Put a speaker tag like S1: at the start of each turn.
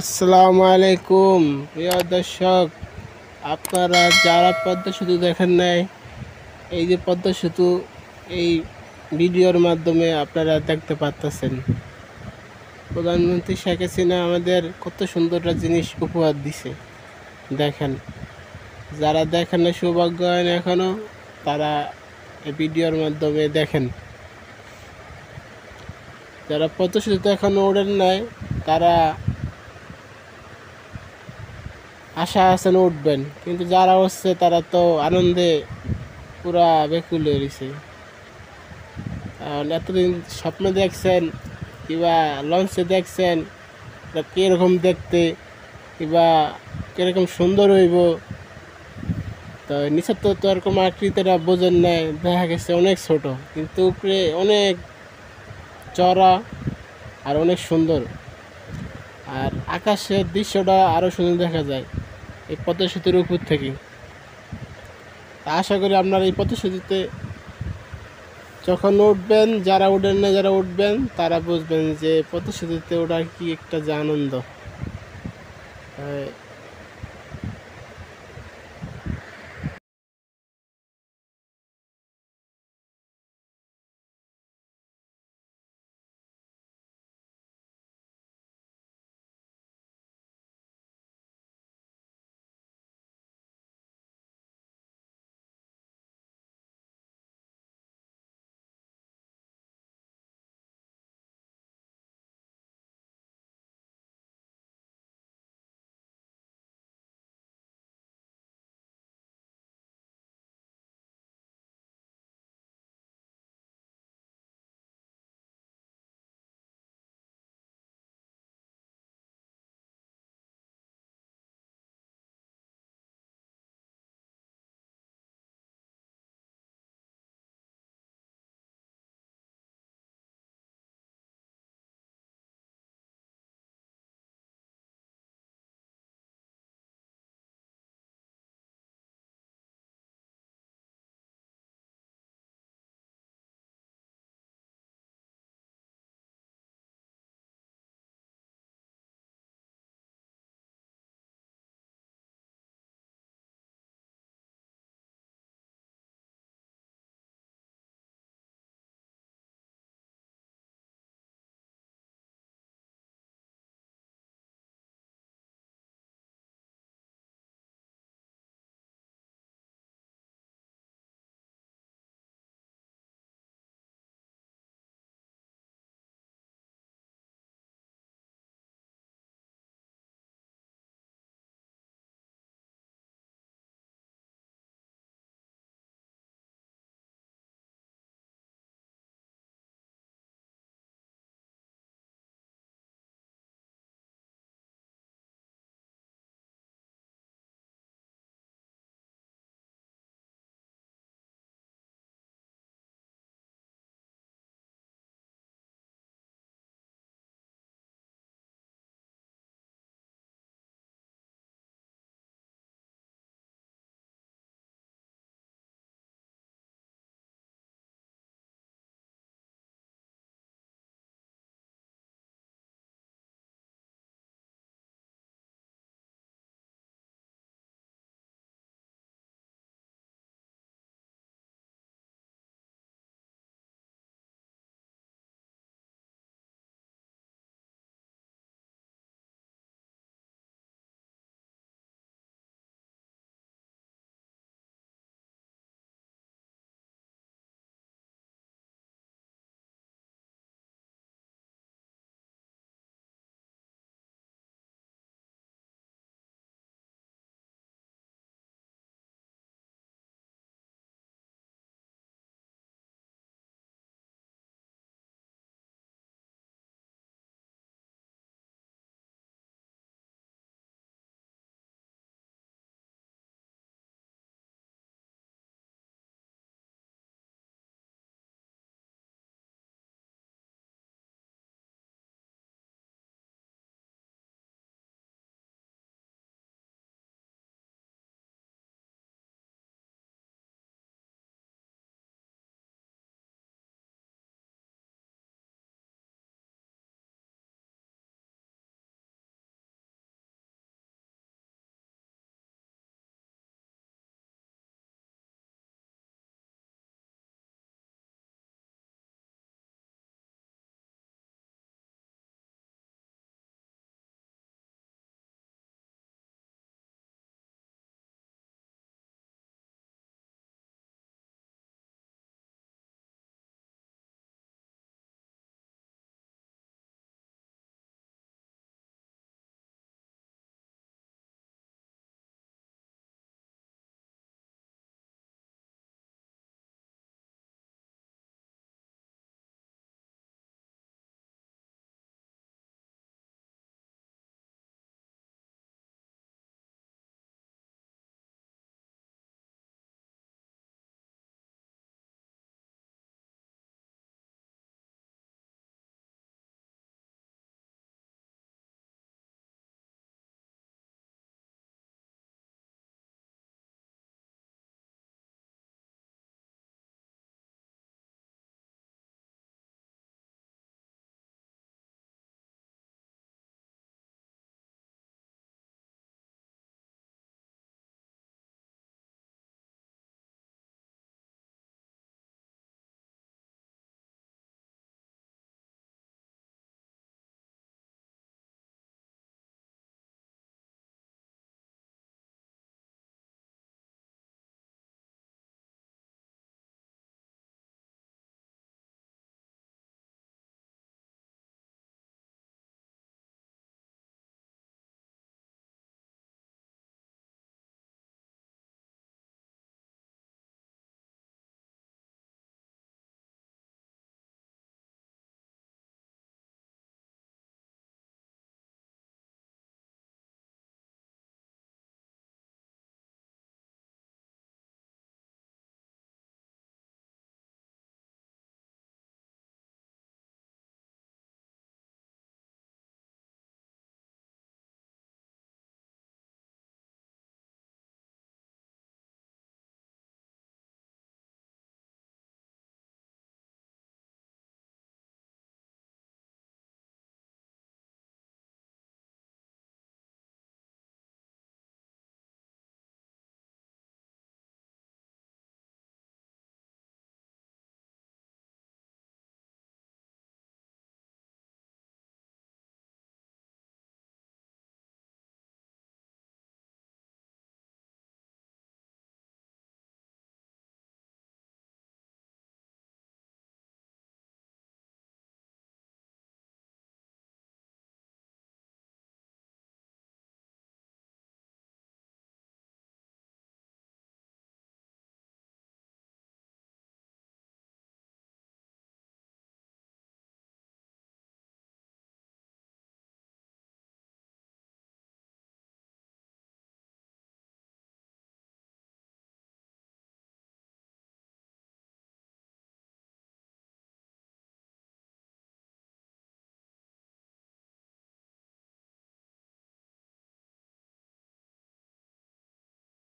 S1: আসসালামু আলাইকুম প্রিয় দর্শক আপনারা যারা পদ্মা সেতু দেখেন নাই এই যে পদ্মা সেতু এই ভিডিওর মাধ্যমে আপনারা দেখতে পারতেছেন প্রধানমন্ত্রী শেখ হাসিনা আমাদের কত সুন্দর জিনিস উপহার দিছে দেখেন যারা দেখেন না সৌভাগ্য হয় না এখনও তারা এই ভিডিওর মাধ্যমে দেখেন যারা পদ্মা সেতু এখনও ওড়েন নাই তারা আশা আছেন উঠবেন কিন্তু যারা হচ্ছে তারা তো আনন্দে পুরা বেকুল রয়েছে এতদিন স্বপ্ন দেখছেন কিংবা লঞ্চে দেখছেন কীরকম দেখতে কিবা কীরকম সুন্দর হইব তো নিচে তো এরকম আকৃতিটা বোঝেন নাই দেখা গেছে অনেক ছোট কিন্তু উপরে অনেক চড়া আর অনেক সুন্দর আর আকাশের দৃশ্যটা আরও সুন্দর দেখা যায় এই পদ্মা উপর থেকে আশা করি আপনারা এই পদ্মা যখন উঠবেন যারা উঠেন না যারা উঠবেন তারা বুঝবেন যে পদ্মা ওটা কি একটা যে
S2: আনন্দ